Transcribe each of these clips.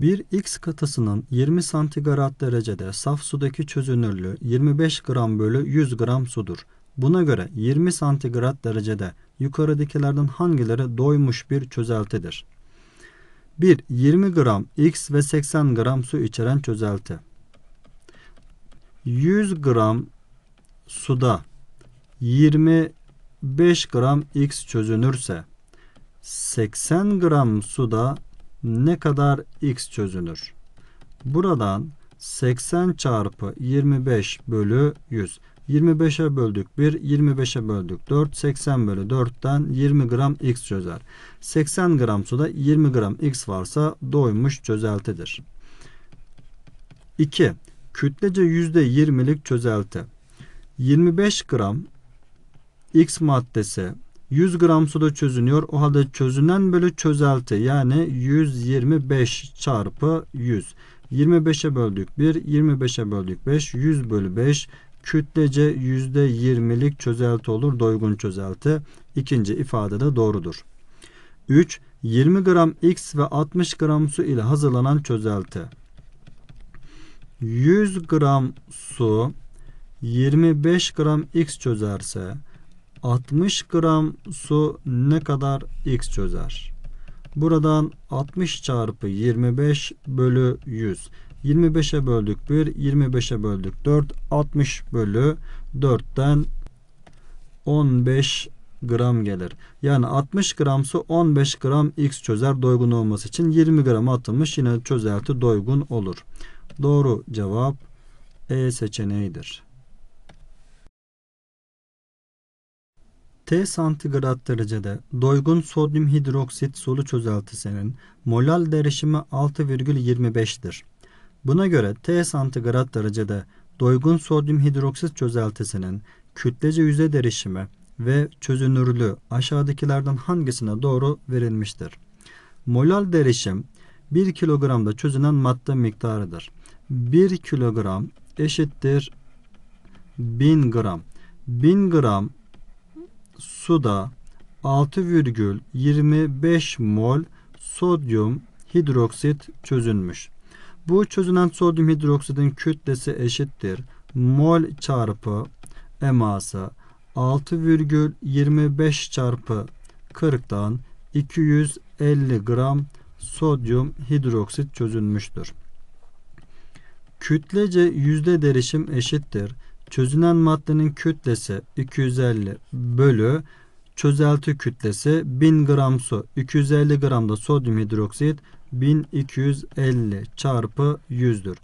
Bir X katısının 20 santigrat derecede saf sudaki çözünürlüğü 25 gram bölü 100 gram sudur. Buna göre 20 santigrat derecede yukarıdakilerden hangileri doymuş bir çözeltidir? 1. 20 gram X ve 80 gram su içeren çözelti. 100 gram suda 25 gram X çözünürse 80 gram suda ne kadar x çözülür? Buradan 80 çarpı 25 bölü 100. 25'e böldük 1, 25'e böldük 4, 80 bölü 4'ten 20 gram x çözer. 80 gram suda 20 gram x varsa doymuş çözeltidir. 2. Kütlece %20'lik çözelti. 25 gram X maddesi 100 gram suda çözünüyor. O halde çözünen bölü çözelti yani 125 çarpı 100. 25'e böldük 1, 25'e böldük 5, 100 bölü 5 kütlece %20'lik çözelti olur doygun çözelti. İkinci ifade de doğrudur. 3. 20 gram X ve 60 gram su ile hazırlanan çözelti. 100 gram su 25 gram X çözerse 60 gram su ne kadar x çözer? Buradan 60 çarpı 25 bölü 100. 25'e böldük 1, 25'e böldük 4, 60 bölü 4'ten 15 gram gelir. Yani 60 gram su 15 gram x çözer doygun olması için 20 gram atılmış yine çözelti doygun olur. Doğru cevap E seçeneğidir. T santigrat derecede doygun sodyum hidroksit solu çözeltisinin molal derişimi 6,25'tir. Buna göre T santigrat derecede doygun sodyum hidroksit çözeltisinin kütlece yüze derişimi ve çözünürlüğü aşağıdakilerden hangisine doğru verilmiştir? Molal derişim 1 kilogramda çözünen madde miktarıdır. 1 kilogram eşittir 1000 gram. 1000 gram suda 6,25 mol sodyum hidroksit çözünmüş. Bu çözünen sodyum hidroksitin kütlesi eşittir. Mol çarpı eması 6,25 çarpı 40'tan 250 gram sodyum hidroksit çözünmüştür. Kütlece yüzde derişim eşittir. Çözünen maddenin kütlesi 250 bölü çözelti kütlesi 1000 gram su. 250 gram da sodyum hidroksit 1250 çarpı 100'dür.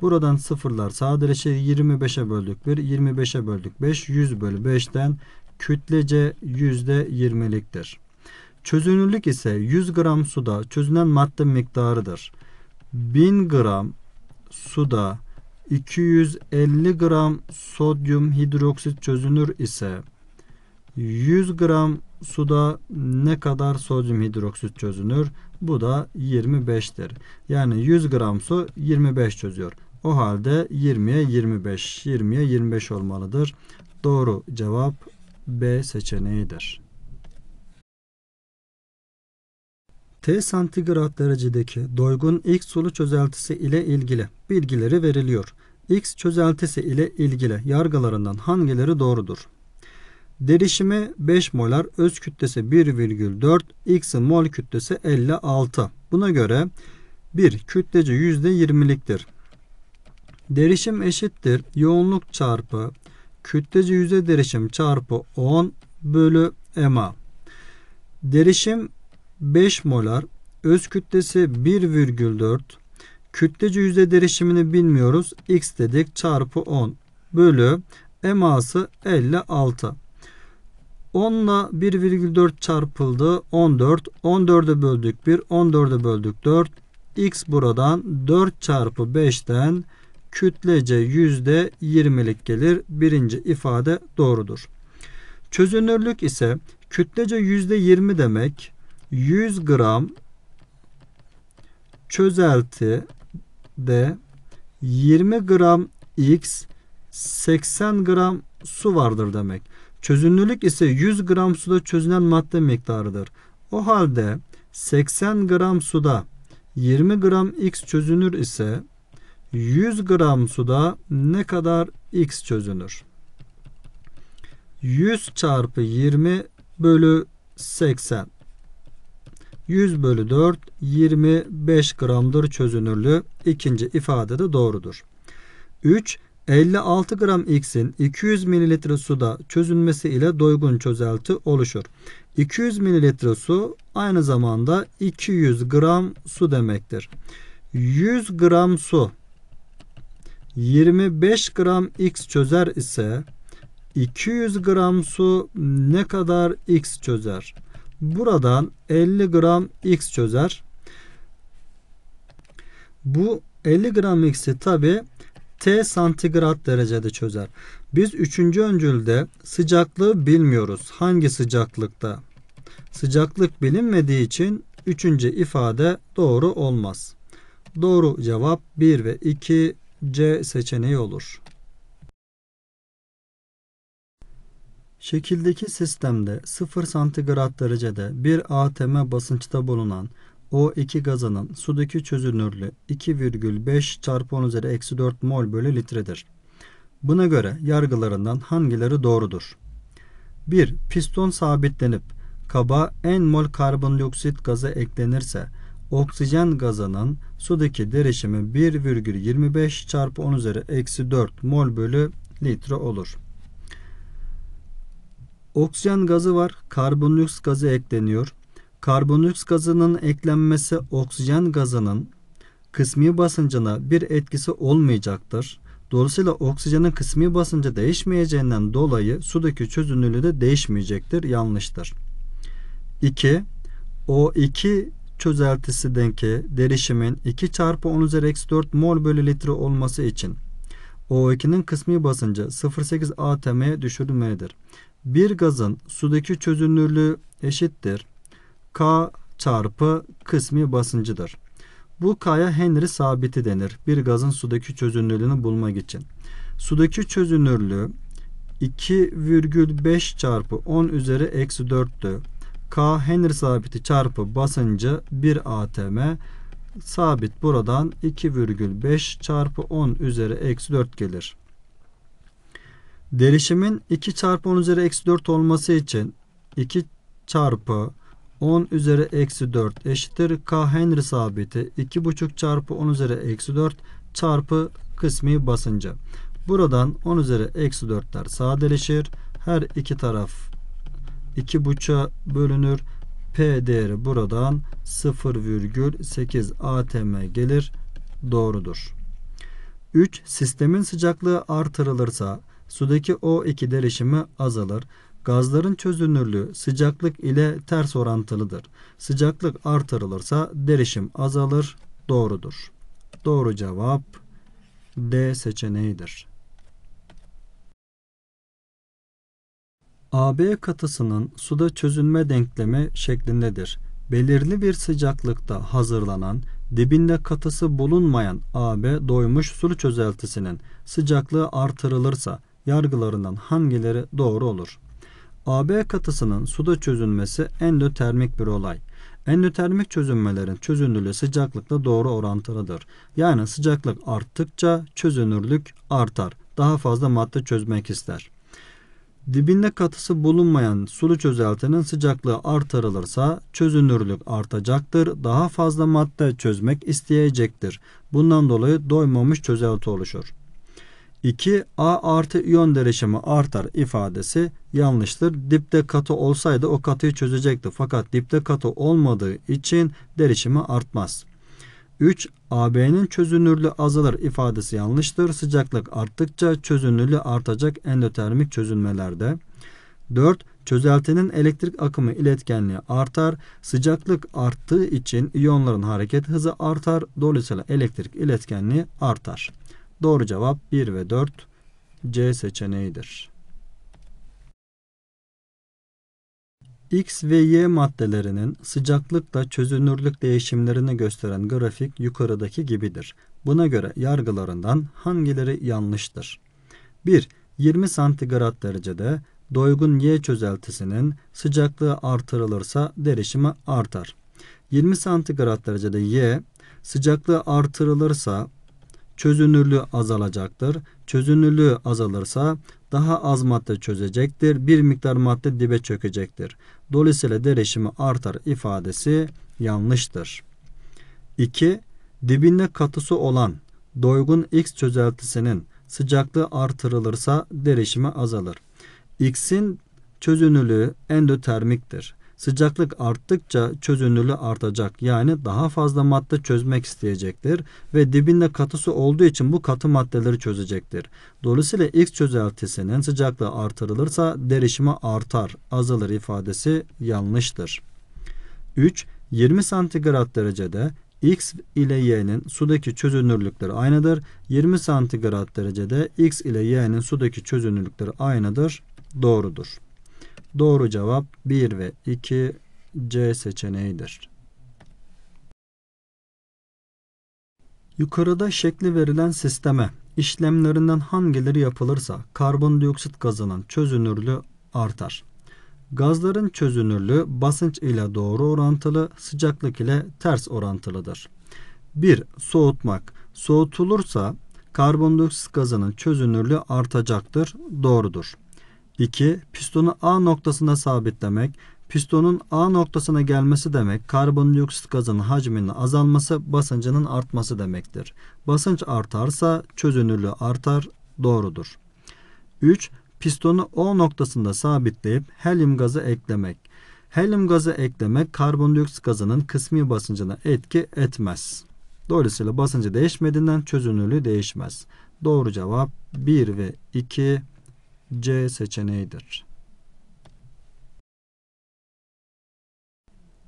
Buradan sıfırlar sadeleşir. 25'e böldük 1, 25'e böldük 5, 100 bölü 5'ten kütlece %20'liktir. Çözünürlük ise 100 gram suda çözünen madde miktarıdır. 1000 gram suda 250 gram sodyum hidroksit çözünür ise 100 gram suda ne kadar sodyum hidroksit çözünür? Bu da 25'tir. Yani 100 gram su 25 çözüyor. O halde 20'ye 25, 20'ye 25 olmalıdır. Doğru cevap B seçeneğidir. T santigrat derecedeki doygun X sulu çözeltisi ile ilgili bilgileri veriliyor. X çözeltisi ile ilgili yargılarından hangileri doğrudur? Derişimi 5 molar, öz kütlesi 1,4, X'in mol kütlesi 56. Buna göre 1. Kütlece %20'liktir. Derişim eşittir. Yoğunluk çarpı kütlece yüzde derişim çarpı 10 bölü EMA. Derişim 5 molar, öz kütlesi 1,4, kütlece yüzde derişimini bilmiyoruz. X dedik çarpı 10 bölü eması 56. 10 ile 1,4 çarpıldı 14. 14'e böldük 1, 14'e böldük 4. X buradan 4 çarpı 5'ten kütlece yüzde %20'lik gelir. Birinci ifade doğrudur. Çözünürlük ise kütlece yüzde %20 demek. 100 gram çözelti de 20 gram X 80 gram su vardır demek. Çözünürlük ise 100 gram suda çözünen madde miktarıdır. O halde 80 gram suda 20 gram X çözünür ise 100 gram suda ne kadar X çözünür? 100 çarpı 20 bölü 80. 100 bölü 4 25 gramdır çözünürlüğü ikinci ifade de doğrudur. 3. 56 gram X'in 200 mililitre suda çözünmesi ile doygun çözelti oluşur. 200 mililitre su aynı zamanda 200 gram su demektir. 100 gram su 25 gram X çözer ise 200 gram su ne kadar X çözer? Buradan 50 gram x çözer. Bu 50 gram x'i tabi T santigrat derecede çözer. Biz üçüncü öncülde sıcaklığı bilmiyoruz. Hangi sıcaklıkta? Sıcaklık bilinmediği için üçüncü ifade doğru olmaz. Doğru cevap 1 ve 2 C seçeneği olur. Şekildeki sistemde 0 santigrat derecede bir atm basınçta bulunan O2 gazının sudaki çözünürlüğü 2,5 çarpı 10 üzeri eksi 4 mol bölü litredir. Buna göre yargılarından hangileri doğrudur? 1. Piston sabitlenip kaba en mol karbondioksit gazı eklenirse oksijen gazının sudaki derişimi 1,25 çarpı 10 üzeri eksi 4 mol bölü litre olur. Oksijen gazı var. Karbondioksit gazı ekleniyor. Karbondioksit gazının eklenmesi oksijen gazının kısmi basıncına bir etkisi olmayacaktır. Dolayısıyla oksijenin kısmi basıncı değişmeyeceğinden dolayı sudaki çözünürlüğü de değişmeyecektir. Yanlıştır. 2. O2 çözeltisideki derişimin 2 çarpı 10 üzeri eksi 4 mol bölü litre olması için O2'nin kısmi basıncı 0,8 atm'ye düşürülmelidir. Bir gazın sudaki çözünürlüğü eşittir. K çarpı kısmi basıncıdır. Bu K'ya Henry sabiti denir. Bir gazın sudaki çözünürlüğünü bulmak için. Sudaki çözünürlüğü 2,5 çarpı 10 üzeri eksi 4'tü. K Henry sabiti çarpı basıncı 1 atm sabit buradan 2,5 çarpı 10 üzeri eksi 4 gelir. Derişimin 2 çarpı 10 üzeri eksi 4 olması için 2 çarpı 10 üzeri eksi 4 eşittir. K Henry sabiti 2,5 çarpı 10 üzeri eksi 4 çarpı kısmi basıncı. Buradan 10 üzeri eksi 4'ler sadeleşir. Her iki taraf 2,5'a bölünür. P değeri buradan 0,8 atm gelir. Doğrudur. 3. Sistemin sıcaklığı artırılırsa sudaki O2 derişimi azalır. Gazların çözünürlüğü sıcaklık ile ters orantılıdır. Sıcaklık artırılırsa derişim azalır. Doğrudur. Doğru cevap D seçeneğidir. AB katısının suda çözünme denklemi şeklindedir. Belirli bir sıcaklıkta hazırlanan, dibinde katısı bulunmayan AB doymuş su çözeltisinin sıcaklığı artırılırsa yargılarından hangileri doğru olur? AB katısının suda çözünmesi endotermik bir olay. Endotermik çözünmelerin çözünürlüğü sıcaklıkla doğru orantılıdır. Yani sıcaklık arttıkça çözünürlük artar. Daha fazla madde çözmek ister. Dibinde katısı bulunmayan sulu çözeltinin sıcaklığı artırılırsa çözünürlük artacaktır. Daha fazla madde çözmek isteyecektir. Bundan dolayı doymamış çözelti oluşur. 2 A artı iyon derişimi artar ifadesi yanlıştır. Dipte katı olsaydı o katıyı çözecekti. Fakat dipte katı olmadığı için derişimi artmaz. 3. AB'nin çözünürlüğü azalır ifadesi yanlıştır. Sıcaklık arttıkça çözünürlüğü artacak endotermik çözünmelerde. 4. Çözeltinin elektrik akımı iletkenliği artar. Sıcaklık arttığı için iyonların hareket hızı artar. Dolayısıyla elektrik iletkenliği artar. Doğru cevap 1 ve 4 C seçeneğidir. X ve Y maddelerinin sıcaklıkla çözünürlük değişimlerini gösteren grafik yukarıdaki gibidir. Buna göre yargılarından hangileri yanlıştır? 1. 20 santigrat derecede doygun Y çözeltisinin sıcaklığı artırılırsa derişimi artar. 20 santigrat derecede Y sıcaklığı artırılırsa çözünürlüğü azalacaktır. Çözünürlüğü azalırsa daha az madde çözecektir. Bir miktar madde dibe çökecektir. Dolayısıyla derişimi artar ifadesi yanlıştır. 2. Dibinde katısı olan doygun X çözeltisinin sıcaklığı artırılırsa derişimi azalır. X'in çözünürlüğü endotermiktir. Sıcaklık arttıkça çözünürlüğü artacak. Yani daha fazla madde çözmek isteyecektir ve dibinde katı su olduğu için bu katı maddeleri çözecektir. Dolayısıyla X çözeltisinin sıcaklığı artırılırsa derişimi artar, azalır ifadesi yanlıştır. 3. 20 santigrat derecede X ile Y'nin sudaki çözünürlükleri aynıdır. 20 santigrat derecede X ile Y'nin sudaki çözünürlükleri aynıdır. Doğrudur. Doğru cevap 1 ve 2 C seçeneğidir. Yukarıda şekli verilen sisteme işlemlerinden hangileri yapılırsa karbondioksit gazının çözünürlüğü artar. Gazların çözünürlüğü basınç ile doğru orantılı, sıcaklık ile ters orantılıdır. 1. Soğutmak. Soğutulursa karbondioksit gazının çözünürlüğü artacaktır. Doğrudur. 2. Pistonu A noktasında sabitlemek. Pistonun A noktasına gelmesi demek karbondioksit gazının hacminin azalması basıncının artması demektir. Basınç artarsa çözünürlüğü artar doğrudur. 3. Pistonu O noktasında sabitleyip helyum gazı eklemek. Helyum gazı eklemek karbondioksit gazının kısmi basıncına etki etmez. Dolayısıyla basıncı değişmediğinden çözünürlüğü değişmez. Doğru cevap 1 ve 2 C seçeneğidir.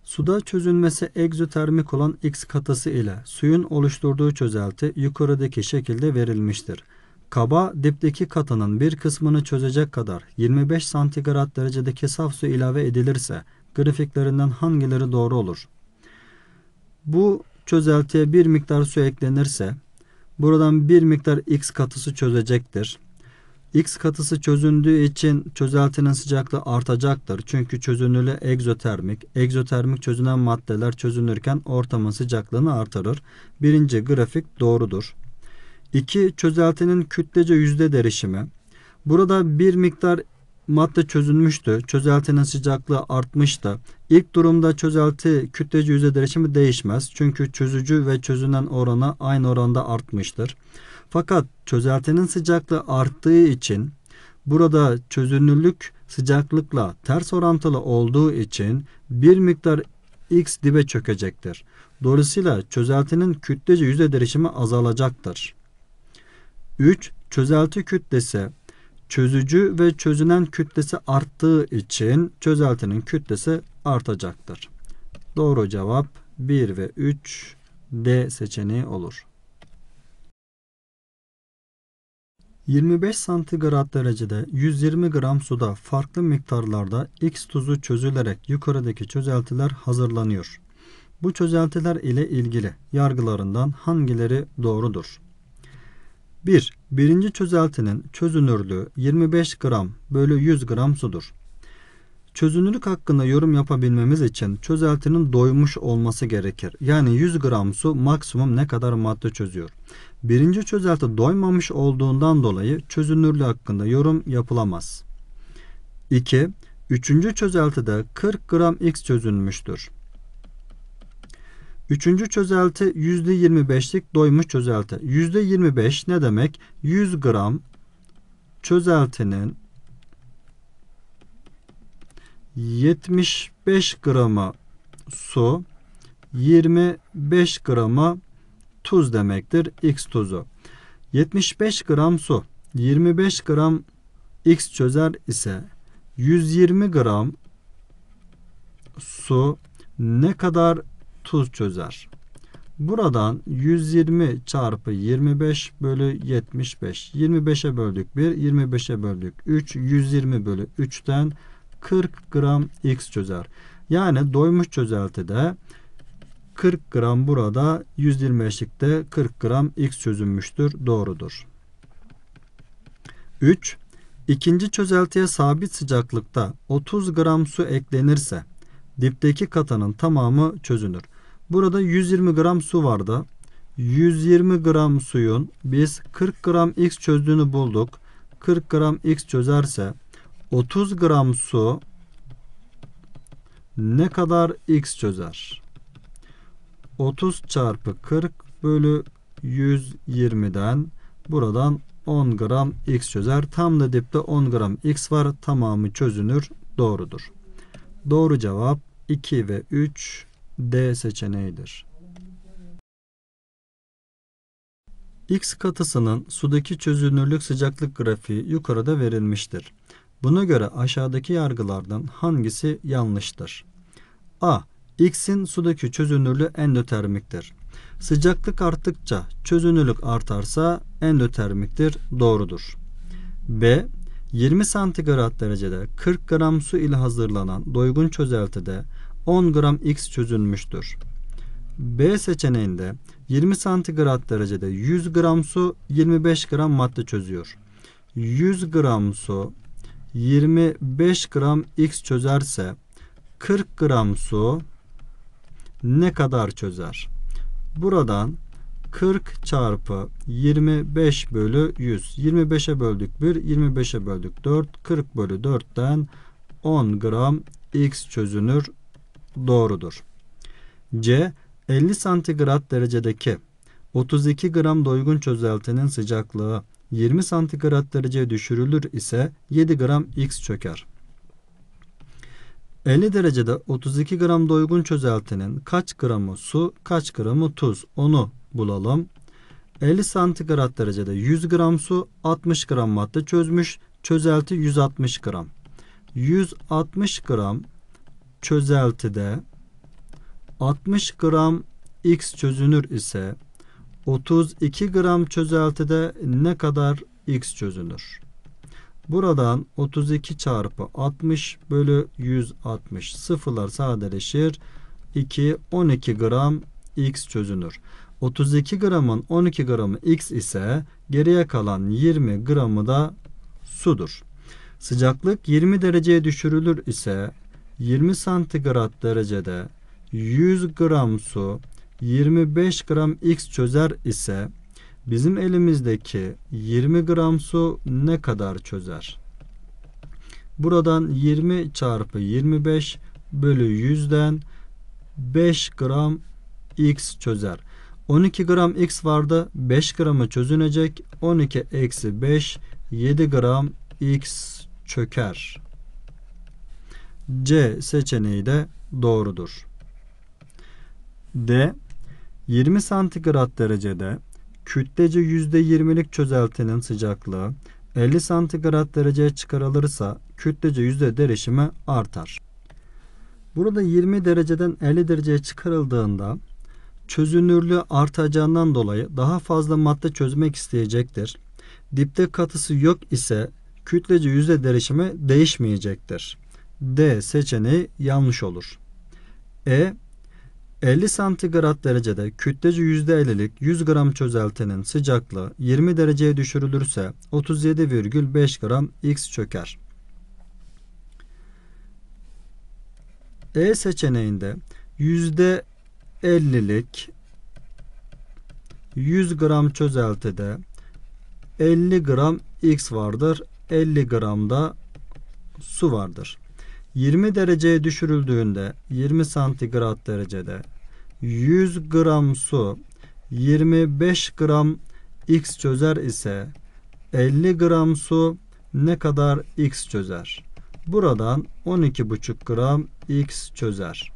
Suda çözünmesi egzotermik olan X katısı ile suyun oluşturduğu çözelti yukarıdaki şekilde verilmiştir. Kaba dipteki katının bir kısmını çözecek kadar 25 santigrat derecedeki saf su ilave edilirse grafiklerinden hangileri doğru olur? Bu çözeltiye bir miktar su eklenirse buradan bir miktar X katısı çözecektir. X katısı çözündüğü için çözeltinin sıcaklığı artacaktır. Çünkü çözünürlüğü egzotermik. Egzotermik çözünen maddeler çözünürken ortamın sıcaklığını artırır. Birinci grafik doğrudur. 2. Çözeltinin kütlece yüzde derişimi. Burada bir miktar madde çözünmüştü. Çözeltinin sıcaklığı artmıştı. İlk durumda çözelti kütlece yüzde derişimi değişmez. Çünkü çözücü ve çözünen oranı aynı oranda artmıştır. Fakat çözeltinin sıcaklığı arttığı için burada çözünürlük sıcaklıkla ters orantılı olduğu için bir miktar x dibe çökecektir. Dolayısıyla çözeltinin kütlece yüzde derişimi azalacaktır. 3. Çözelti kütlesi çözücü ve çözünen kütlesi arttığı için çözeltinin kütlesi artacaktır. Doğru cevap 1 ve 3 D seçeneği olur. 25 santigrat derecede 120 gram suda farklı miktarlarda X tuzu çözülerek yukarıdaki çözeltiler hazırlanıyor. Bu çözeltiler ile ilgili yargılarından hangileri doğrudur? 1. Bir, birinci çözeltinin çözünürlüğü 25 gram bölü 100 gram sudur. Çözünürlük hakkında yorum yapabilmemiz için çözeltinin doymuş olması gerekir. Yani 100 gram su maksimum ne kadar madde çözüyor. Birinci çözelti doymamış olduğundan dolayı çözünürlüğü hakkında yorum yapılamaz. 2. Üçüncü çözeltide 40 gram X çözünmüştür. Üçüncü çözelti %25'lik doymuş çözelti. %25 ne demek? 100 gram çözeltinin 75 grama su 25 grama tuz demektir. X tuzu. 75 gram su 25 gram X çözer ise 120 gram su ne kadar tuz çözer? Buradan 120 çarpı 25 bölü 75. 25'e böldük 1, 25'e böldük 3. 120 bölü 3'ten 40 gram x çözer. Yani doymuş çözeltide 40 gram burada 120 eşlikte 40 gram x çözülmüştür. Doğrudur. 3. İkinci çözeltiye sabit sıcaklıkta 30 gram su eklenirse dipteki katanın tamamı çözünür. Burada 120 gram su vardı. 120 gram suyun biz 40 gram x çözdüğünü bulduk. 40 gram x çözerse 30 gram su ne kadar x çözer? 30 çarpı 40 bölü 120'den buradan 10 gram x çözer. Tam da dipte 10 gram x var. Tamamı çözünür. Doğrudur. Doğru cevap 2 ve 3 D seçeneğidir. X katısının sudaki çözünürlük sıcaklık grafiği yukarıda verilmiştir. Buna göre aşağıdaki yargılardan hangisi yanlıştır? A. X'in sudaki çözünürlüğü endotermiktir. Sıcaklık arttıkça çözünürlük artarsa endotermiktir doğrudur. B. 20 santigrat derecede 40 gram su ile hazırlanan doygun çözeltide 10 gram X çözülmüştür. B seçeneğinde 20 santigrat derecede 100 gram su 25 gram madde çözüyor. 100 gram su 25 gram X çözerse 40 gram su ne kadar çözer? Buradan 40 çarpı 25 bölü 100. 25'e böldük 1, 25'e böldük 4. 40 bölü 4'ten 10 gram X çözünür doğrudur. C. 50 santigrat derecedeki 32 gram doygun çözeltinin sıcaklığı 20 santigrat dereceye düşürülür ise 7 gram X çöker. 50 derecede 32 gram doygun çözeltinin kaç gramı su, kaç gramı tuz onu bulalım. 50 santigrat derecede 100 gram su, 60 gram madde çözmüş. Çözelti 160 gram. 160 gram çözeltide 60 gram X çözünür ise 32 gram çözeltide ne kadar x çözünür? Buradan 32 çarpı 60 bölü 160 sıfırlar sadeleşir. 2 12 gram x çözünür. 32 gramın 12 gramı x ise geriye kalan 20 gramı da sudur. Sıcaklık 20 dereceye düşürülür ise 20 santigrat derecede 100 gram su 25 gram X çözer ise bizim elimizdeki 20 gram su ne kadar çözer? Buradan 20 çarpı 25 bölü 100'den 5 gram X çözer. 12 gram X vardı. 5 gramı çözünecek. 12 eksi 5 7 gram X çöker. C seçeneği de doğrudur. D 20 santigrat derecede kütlece %20'lik çözeltinin sıcaklığı 50 santigrat dereceye çıkarılırsa kütlece yüzde derişimi artar. Burada 20 dereceden 50 dereceye çıkarıldığında çözünürlüğü artacağından dolayı daha fazla madde çözmek isteyecektir. Dipte katısı yok ise kütlece yüzde derişimi değişmeyecektir. D seçeneği yanlış olur. E 50 santigrat derecede kütlece %50'lik 100 gram çözeltinin sıcaklığı 20 dereceye düşürülürse 37,5 gram X çöker. E seçeneğinde %50'lik 100 gram çözeltide 50 gram X vardır. 50 gram da su vardır. 20 dereceye düşürüldüğünde 20 santigrat derecede 100 gram su 25 gram x çözer ise 50 gram su ne kadar x çözer? Buradan 12,5 gram x çözer.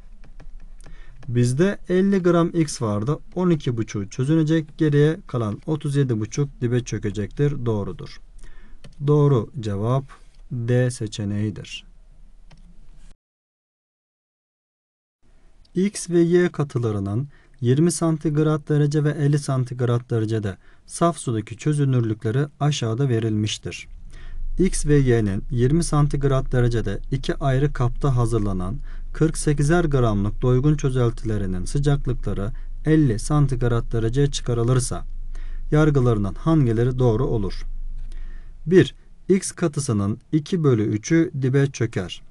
Bizde 50 gram x vardı. 12,5 çözünecek. Geriye kalan 37,5 dibe çökecektir. Doğrudur. Doğru cevap D seçeneğidir. X ve Y katılarının 20 santigrat derece ve 50 santigrat derecede saf sudaki çözünürlükleri aşağıda verilmiştir. X ve Y'nin 20 santigrat derecede iki ayrı kapta hazırlanan 48'er gramlık doygun çözeltilerinin sıcaklıkları 50 santigrat dereceye çıkarılırsa yargılarından hangileri doğru olur? 1. X katısının 2 bölü 3'ü dibe çöker.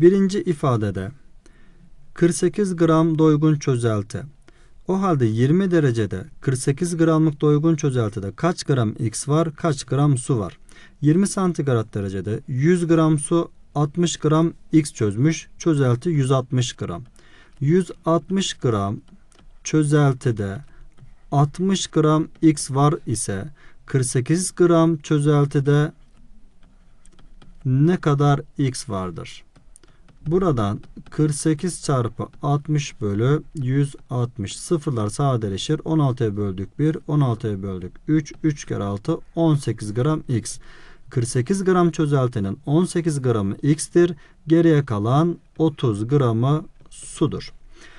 Birinci ifadede 48 gram doygun çözelti. O halde 20 derecede 48 gramlık doygun çözeltide kaç gram X var, kaç gram su var? 20 santigrat derecede 100 gram su 60 gram X çözmüş. Çözelti 160 gram. 160 gram çözeltide 60 gram X var ise 48 gram çözeltide ne kadar X vardır? Buradan 48 çarpı 60 bölü 160 sıfırlar sadeleşir. 16'ya böldük 1, 16'ya böldük 3, 3 kere 6, 18 gram x. 48 gram çözeltinin 18 gramı x'tir. Geriye kalan 30 gramı sudur.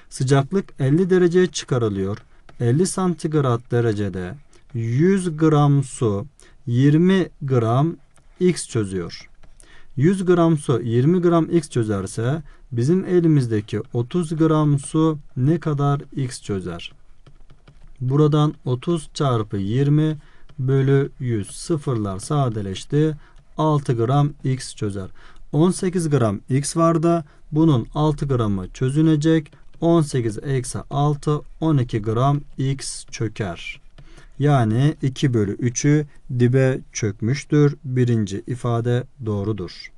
Sıcaklık 50 dereceye çıkarılıyor. 50 santigrat derecede 100 gram su 20 gram x çözüyor. 100 gram su 20 gram x çözerse bizim elimizdeki 30 gram su ne kadar x çözer? Buradan 30 çarpı 20 bölü 100 sıfırlar sadeleşti. 6 gram x çözer. 18 gram x vardı, bunun 6 gramı çözünecek. 18 eksi 6 12 gram x çöker. Yani 2 bölü 3'ü dibe çökmüştür. Birinci ifade doğrudur.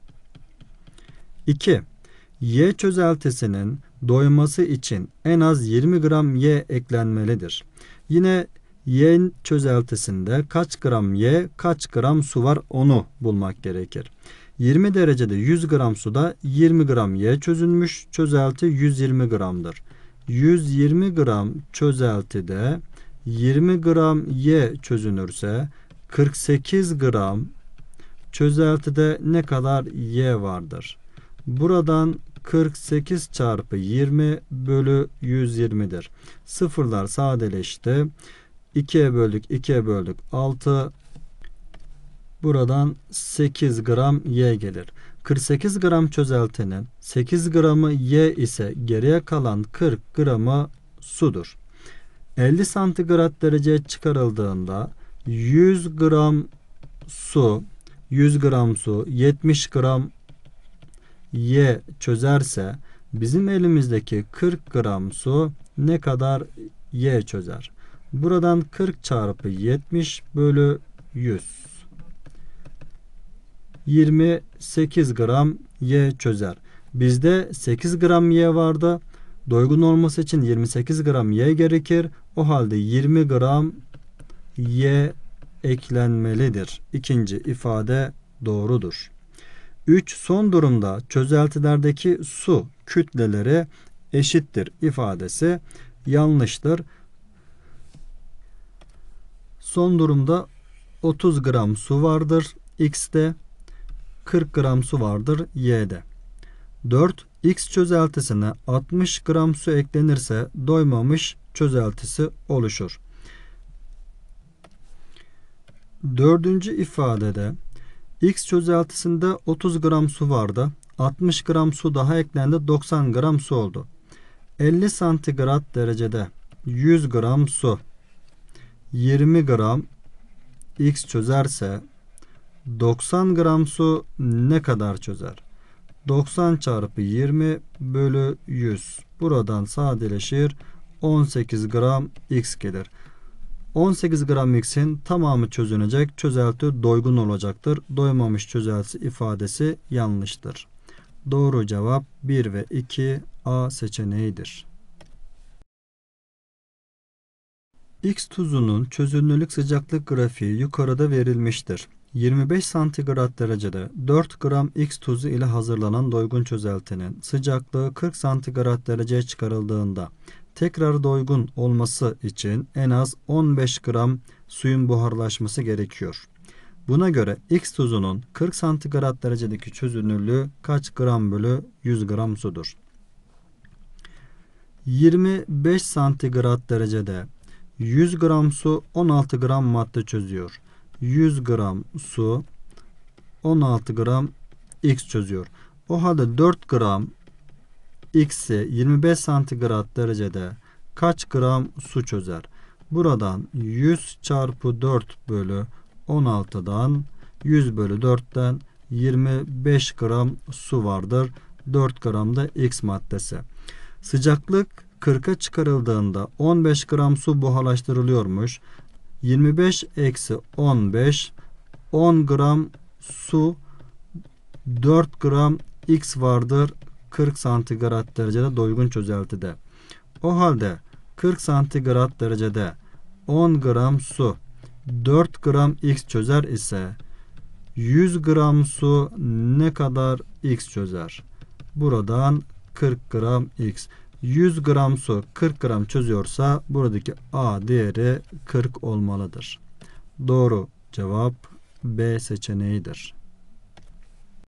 2. Y çözeltisinin doyması için en az 20 gram Y eklenmelidir. Yine Y çözeltisinde kaç gram Y, kaç gram su var onu bulmak gerekir. 20 derecede 100 gram suda 20 gram Y çözülmüş, çözelti 120 gramdır. 120 gram çözeltide 20 gram Y çözünürse 48 gram çözeltide ne kadar Y vardır? Buradan 48 çarpı 20 bölü 120'dir. Sıfırlar sadeleşti. 2'ye böldük 2'ye böldük 6 buradan 8 gram Y gelir. 48 gram çözeltinin 8 gramı Y ise geriye kalan 40 gramı sudur. 50 santigrat dereceye çıkarıldığında 100 gram su 100 gram su 70 gram Y çözerse bizim elimizdeki 40 gram su ne kadar Y çözer? Buradan 40 çarpı 70 bölü 100 28 gram Y çözer. Bizde 8 gram Y vardı. Doygun olması için 28 gram Y gerekir. O halde 20 gram y eklenmelidir. İkinci ifade doğrudur. 3. Son durumda çözeltilerdeki su kütleleri eşittir ifadesi yanlıştır. Son durumda 30 gram su vardır x'de 40 gram su vardır y'de. 4. X çözeltisine 60 gram su eklenirse doymamış çözeltisi oluşur. Dördüncü ifadede X çözeltisinde 30 gram su vardı. 60 gram su daha eklendi 90 gram su oldu. 50 santigrat derecede 100 gram su 20 gram X çözerse 90 gram su ne kadar çözer? 90 çarpı 20 bölü 100. Buradan sadeleşir. 18 gram X gelir. 18 gram X'in tamamı çözünecek. Çözelti doygun olacaktır. Doymamış çözelti ifadesi yanlıştır. Doğru cevap 1 ve 2 A seçeneğidir. X tuzunun çözünürlük sıcaklık grafiği yukarıda verilmiştir. 25 santigrat derecede 4 gram X tuzu ile hazırlanan doygun çözeltinin sıcaklığı 40 santigrat dereceye çıkarıldığında tekrar doygun olması için en az 15 gram suyun buharlaşması gerekiyor. Buna göre X tuzunun 40 santigrat derecedeki çözünürlüğü kaç gram bölü 100 gram sudur? 25 santigrat derecede 100 gram su 16 gram madde çözüyor. 100 gram su 16 gram X çözüyor. O halde 4 gram X'i 25 santigrat derecede kaç gram su çözer? Buradan 100 çarpı 4 bölü 16'dan 100 bölü 4'ten 25 gram su vardır. 4 gram da X maddesi. Sıcaklık 40'a çıkarıldığında 15 gram su buharlaştırılıyormuş. 25 eksi 15 10 gram su 4 gram X vardır. 40 santigrat derecede doygun çözeltide. O halde 40 santigrat derecede 10 gram su 4 gram x çözer ise 100 gram su ne kadar x çözer? Buradan 40 gram x. 100 gram su 40 gram çözüyorsa buradaki a değeri 40 olmalıdır. Doğru cevap B seçeneğidir.